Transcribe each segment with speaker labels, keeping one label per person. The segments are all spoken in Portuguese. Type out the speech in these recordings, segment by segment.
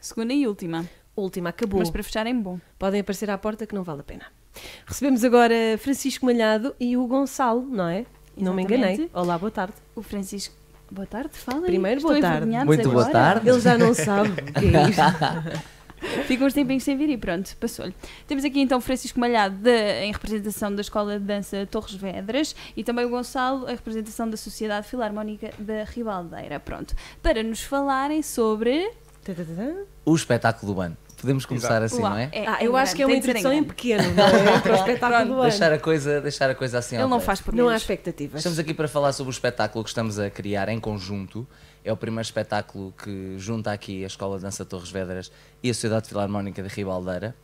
Speaker 1: Segunda e última. Última, acabou. Mas para fecharem é bom. Podem aparecer à porta que não vale a pena. Recebemos agora Francisco Malhado e o Gonçalo, não é? Exatamente. Não me enganei. Olá, boa tarde.
Speaker 2: O Francisco. Boa tarde, fala. Primeiro, boa tarde. Muito agora. boa tarde. Ele já não sabe o que é
Speaker 3: isto.
Speaker 2: Ficou uns tempinhos sem vir e pronto, passou-lhe. Temos aqui então Francisco Malhado de, em representação da Escola de Dança Torres Vedras e também o Gonçalo em representação da Sociedade Filarmónica da Ribaldeira. Pronto, para nos falarem sobre
Speaker 3: o espetáculo do ano. Podemos começar Exato. assim, Uau, não é?
Speaker 2: é ah, é eu acho que é uma introdução em pequeno, não é? Para o
Speaker 1: espetáculo do ano. Deixar
Speaker 3: a coisa, deixar a coisa assim Ele não faz por Não há expectativas. Estamos aqui para falar sobre o espetáculo que estamos a criar em conjunto. É o primeiro espetáculo que junta aqui a Escola de Dança Torres Vedras e a Sociedade Filarmónica de Ribaldeira.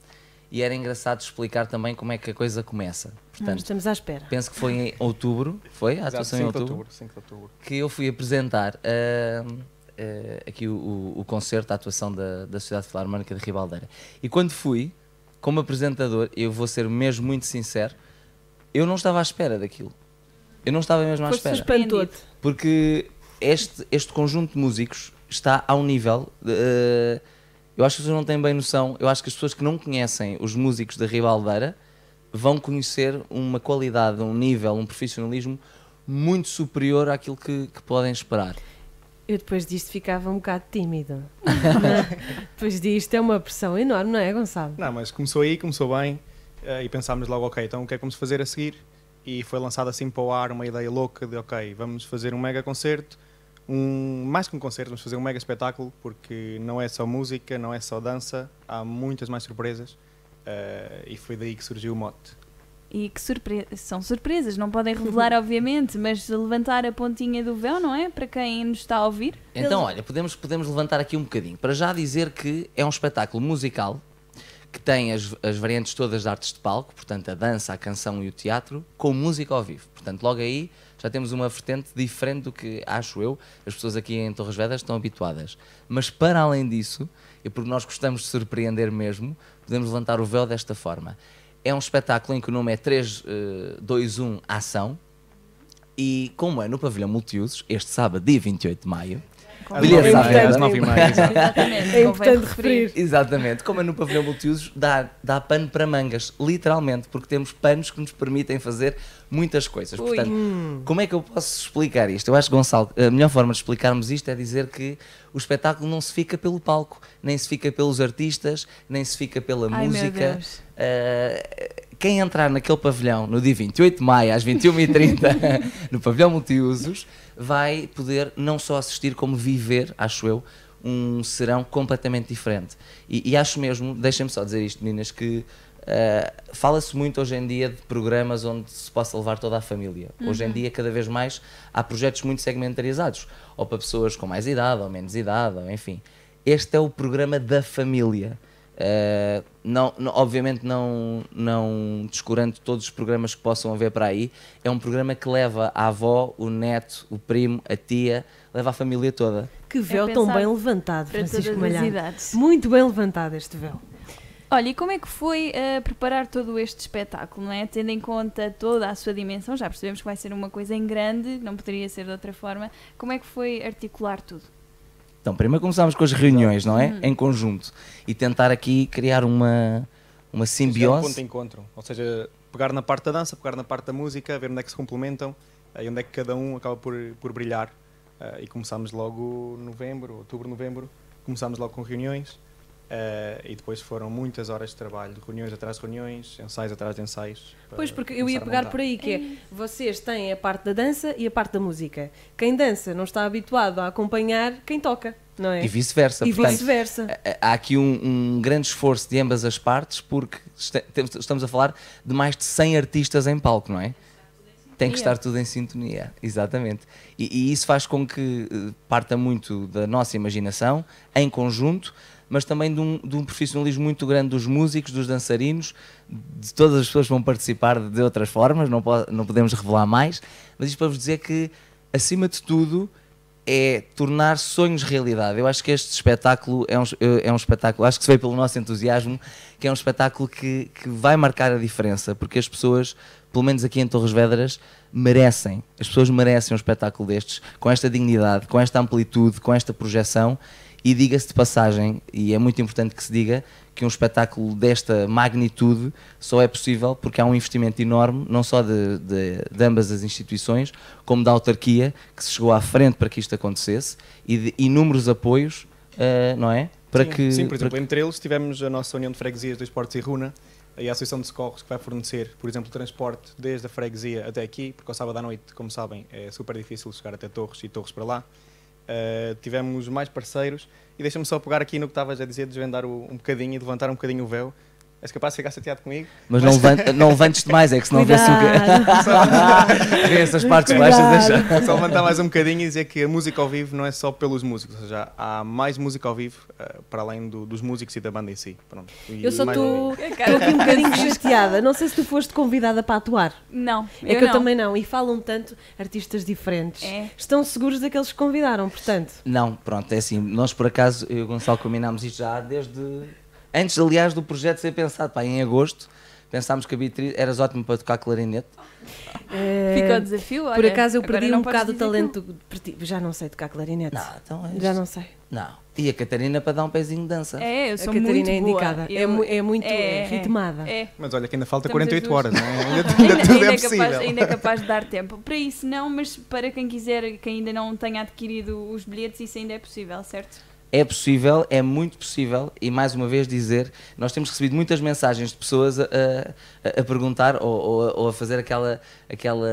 Speaker 3: E era engraçado explicar também como é que a coisa começa. Ah, Portanto, não, estamos à espera. Penso que foi em outubro, foi? A atuação Exato, 5 em outubro, de outubro, 5 de outubro. Que eu fui apresentar. Uh, uh, aqui o, o, concerto, a atuação da, da Sociedade Filarmónica de Ribaldeira. E quando fui, como apresentador, eu vou ser mesmo muito sincero, eu não estava à espera daquilo. Eu não estava mesmo à espera. Suspendido. Porque este, este conjunto de músicos está a um nível. Uh, eu acho que as pessoas não têm bem noção. Eu acho que as pessoas que não conhecem os músicos da Ribaldeira vão conhecer uma qualidade, um nível, um profissionalismo muito superior àquilo
Speaker 4: que, que podem esperar.
Speaker 1: Eu depois disto ficava um bocado tímida. depois disto é uma pressão enorme, não é, Gonçalo?
Speaker 4: Não, mas começou aí, começou bem eh, e pensámos logo, ok, então o que é que vamos fazer a seguir? E foi lançada assim para o ar uma ideia louca de, ok, vamos fazer um mega concerto, um, mais que um concerto, vamos fazer um mega espetáculo, porque não é só música, não é só dança, há muitas mais surpresas. Uh, e foi daí que surgiu o mote
Speaker 2: e que surpre são surpresas, não podem revelar, obviamente, mas levantar a pontinha do véu, não é? Para quem nos está a ouvir. Então, olha,
Speaker 3: podemos, podemos levantar aqui um bocadinho. Para já dizer que é um espetáculo musical que tem as, as variantes todas de artes de palco, portanto, a dança, a canção e o teatro, com música ao vivo. Portanto, logo aí já temos uma vertente diferente do que, acho eu, as pessoas aqui em Torres Vedras estão habituadas. Mas para além disso, e porque nós gostamos de surpreender mesmo, podemos levantar o véu desta forma. É um espetáculo em que o nome é 321 eh, Ação. E como é no Pavilhão Multiusos, este sábado, dia 28 de maio, Bilhete às 9 e meia. Exatamente. É, é, é importante referir. Exatamente. Como é no pavilhão multiusos, dá, dá pano para mangas, literalmente, porque temos panos que nos permitem fazer muitas coisas. Ui. Portanto, hum. como é que eu posso explicar isto? Eu acho, Gonçalo, a melhor forma de explicarmos isto é dizer que o espetáculo não se fica pelo palco, nem se fica pelos artistas, nem se fica pela Ai, música. Uh, quem entrar naquele pavilhão no dia 28 de maio, às 21h30, no pavilhão multiusos, vai poder não só assistir, como viver, acho eu, um serão completamente diferente. E, e acho mesmo, deixem-me só dizer isto, meninas, que uh, fala-se muito hoje em dia de programas onde se possa levar toda a família. Uhum. Hoje em uhum. dia, cada vez mais, há projetos muito segmentarizados, ou para pessoas com mais idade, ou menos idade, ou enfim. Este é o programa da família. Eh, não, não, obviamente não, não descurando todos os programas que possam haver para aí, é um programa que leva a avó, o neto, o primo, a tia, leva a família toda.
Speaker 1: Que é véu é tão bem levantado, Francisco Malhado. Muito bem levantado este véu.
Speaker 2: Olha, e como é que foi uh, preparar todo este espetáculo, não é? Tendo em conta toda a sua dimensão, já percebemos que vai ser uma coisa em grande, não poderia ser de outra forma. Como é que foi articular tudo?
Speaker 3: Então, primeiro começámos com as reuniões, não é? Uhum. Em conjunto. E tentar aqui criar uma, uma simbiose. encontro é um ponto de
Speaker 4: encontro. Ou seja, pegar na parte da dança, pegar na parte da música, ver onde é que se complementam e onde é que cada um acaba por, por brilhar. Uh, e começámos logo novembro, outubro, novembro. Começámos logo com reuniões. Uh, e depois foram muitas horas de trabalho, de reuniões atrás de reuniões, ensaios atrás de ensaios. Pois, porque eu ia pegar por aí, que é,
Speaker 1: é vocês têm a parte da dança e a parte da música. Quem dança não está habituado a acompanhar quem toca, não é? E vice-versa. E vice-versa. Eh, eh,
Speaker 3: há aqui um, um, grande esforço de ambas as partes, porque estamos a falar de mais de 100 artistas em palco, não é? Tem que estar é. tudo em sintonia, exatamente. E, e isso faz com que parta muito da nossa imaginação, em conjunto, mas também de um, de um, profissionalismo muito grande dos músicos, dos dançarinos, de todas as pessoas que vão participar de outras formas, não, pode, não podemos revelar mais, mas isto para vos dizer que, acima de tudo, é tornar sonhos realidade. Eu acho que este espetáculo é um, é um espetáculo, acho que se veio pelo nosso entusiasmo, que é um espetáculo que, que vai marcar a diferença, porque as pessoas, pelo menos aqui em Torres Vedras, merecem, as pessoas merecem um espetáculo destes, com esta dignidade, com esta amplitude, com esta projeção, e diga-se de passagem, e é muito importante que se diga, que um espetáculo desta magnitude só é possível porque há um investimento enorme, não só de, de, de ambas as instituições, como da autarquia, que se chegou à frente para que isto acontecesse, e de inúmeros apoios, uh, não é? Para sim, que, sim, por exemplo,
Speaker 4: entre eles tivemos a nossa União de Freguesias dos Portos e Runa, e a Associação de Socorros que vai fornecer, por exemplo, transporte desde a freguesia até aqui, porque ao sábado à noite, como sabem, é super difícil chegar até Torres e Torres para lá. Uh, tivemos mais parceiros e deixa-me só pegar aqui no que estavas a dizer, desvendar o, um bocadinho e levantar um bocadinho o véu és capaz de ficar chateado comigo. Mas, mas... Não, levantes, não levantes demais, é que se não houvesse o essas partes Cuidado. baixas. Deixa. Só levantar mais um bocadinho e dizer que a música ao vivo não é só pelos músicos, ou seja, há mais música ao vivo uh, para além do, dos músicos e da banda em si. Pronto. E eu só estou aqui um bocadinho
Speaker 1: chateada. Não sei se tu foste convidada para atuar. Não. É eu que não. eu também não. E falam tanto artistas diferentes. É. Estão
Speaker 3: seguros daqueles que convidaram, portanto. Não, pronto, é assim. Nós por acaso, eu e o Gonçalo combinámos isto já desde Antes, aliás, do projeto ser pensado, pá, em agosto, pensámos que a Beatriz eras ótima para tocar clarinete. É, Fica o desafio, olha, Por acaso eu perdi um bocado o talento,
Speaker 1: já não sei tocar clarinete. Não, então é Já não sei.
Speaker 3: Não. E a Catarina para dar um pezinho de dança.
Speaker 2: É, eu sou a Catarina é muito é indicada. É, é, muito é, é. ritmada. É.
Speaker 4: Mas olha que ainda falta Estamos 48 horas, não é? Ainda, ainda, ainda, ainda é possível. capaz, ainda é capaz
Speaker 2: de dar tempo. Para isso não, mas para quem quiser, que ainda não tenha adquirido os bilhetes, isso ainda é possível, certo?
Speaker 3: é possível, é muito possível, e mais uma vez dizer, nós temos recebido muitas mensagens de pessoas a, a, a perguntar ou, ou, ou, a fazer aquela, aquela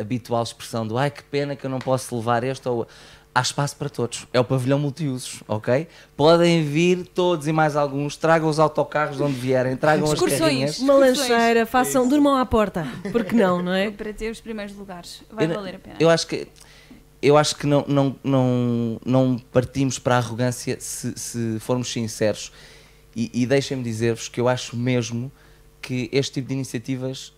Speaker 3: habitual expressão do ai que pena que eu não posso levar este ou há espaço para todos. É o pavilhão multiusos, ok? Podem vir todos e mais alguns, tragam os autocarros de onde vierem, tragam excursões, as carrinhas. Uma
Speaker 1: lancheira, façam, Isso. durmam à porta. Porque não, não é?
Speaker 2: Para ter os primeiros lugares. Vai eu, valer a pena. Eu
Speaker 3: acho que eu acho que não, não, não, não partimos para a arrogância se, se formos sinceros. E, e deixem-me dizer-vos que eu acho mesmo que este tipo de iniciativas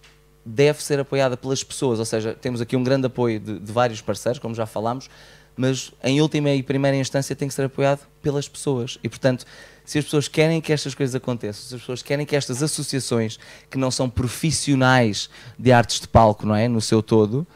Speaker 3: deve ser apoiada pelas pessoas, ou seja, temos aqui um grande apoio de, de vários parceiros, como já falámos, mas em última e primeira instância tem que ser apoiado pelas pessoas. E portanto, se as pessoas querem que estas coisas aconteçam, se as pessoas querem que estas associações que não são profissionais de artes de palco, não é, no seu todo,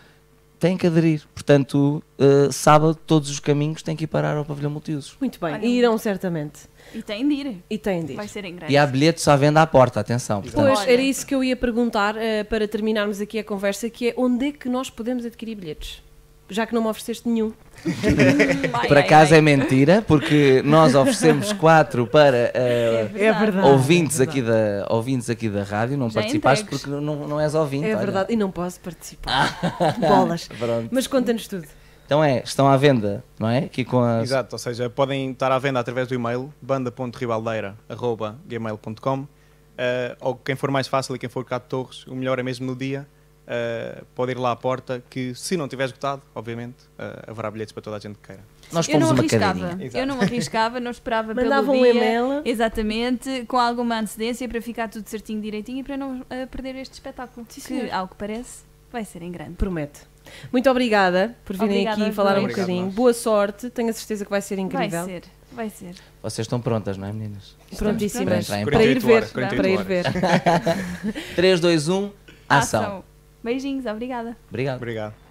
Speaker 3: têm que aderir. Portanto, uh, sábado todos os caminhos têm que ir parar ao pavilhão multiusos.
Speaker 1: Muito bem, Olha, e irão certamente. E têm de ir. E têm de ir. Vai ser em grande.
Speaker 3: E há bilhetes à venda à porta, atenção. Pois, era
Speaker 1: isso que eu ia perguntar uh, para terminarmos aqui a conversa, que é onde é que nós podemos adquirir bilhetes? já que não me ofereceste nenhum. Por acaso é mentira, porque nós oferecemos
Speaker 3: quatro para uh, é verdade, ouvintes, é aqui da, ouvintes aqui da rádio, não já participaste entregues. porque não, não és ouvinte. É olha. verdade,
Speaker 1: e não posso participar. Ah. Bolas. Pronto. Mas conta-nos tudo.
Speaker 3: Então é, estão à venda, não é? Aqui com Exato,
Speaker 4: ou seja, podem estar à venda através do e-mail banda.ribaldeira.gmail.com uh, eh, ou quem for mais fácil e quem for cá de Torres, o melhor é mesmo no dia, uh, pode ir lá à porta, que se não tiver esgotado, obviamente, uh, haverá bilhetes para toda a gente que queira. Nós eu não arriscava, eu não arriscava,
Speaker 2: não esperava Mandava um dia, email. exatamente, com alguma antecedência para ficar tudo certinho, direitinho e para não uh, perder este espetáculo, Sim, que, ao
Speaker 1: que parece, vai ser em grande. Promete. Muito obrigada por virem obrigada aqui e falar um bocadinho. Boa sorte, tenho a certeza que vai ser incrível. Vai ser, vai ser.
Speaker 3: Vocês estão prontas, não é, meninas?
Speaker 2: Prontíssimas. Para, para, ir ver. Horas, para ir ver. 3, 2, 1, ação. ação. Beijinhos, obrigada.
Speaker 4: Obrigado. Obrigado.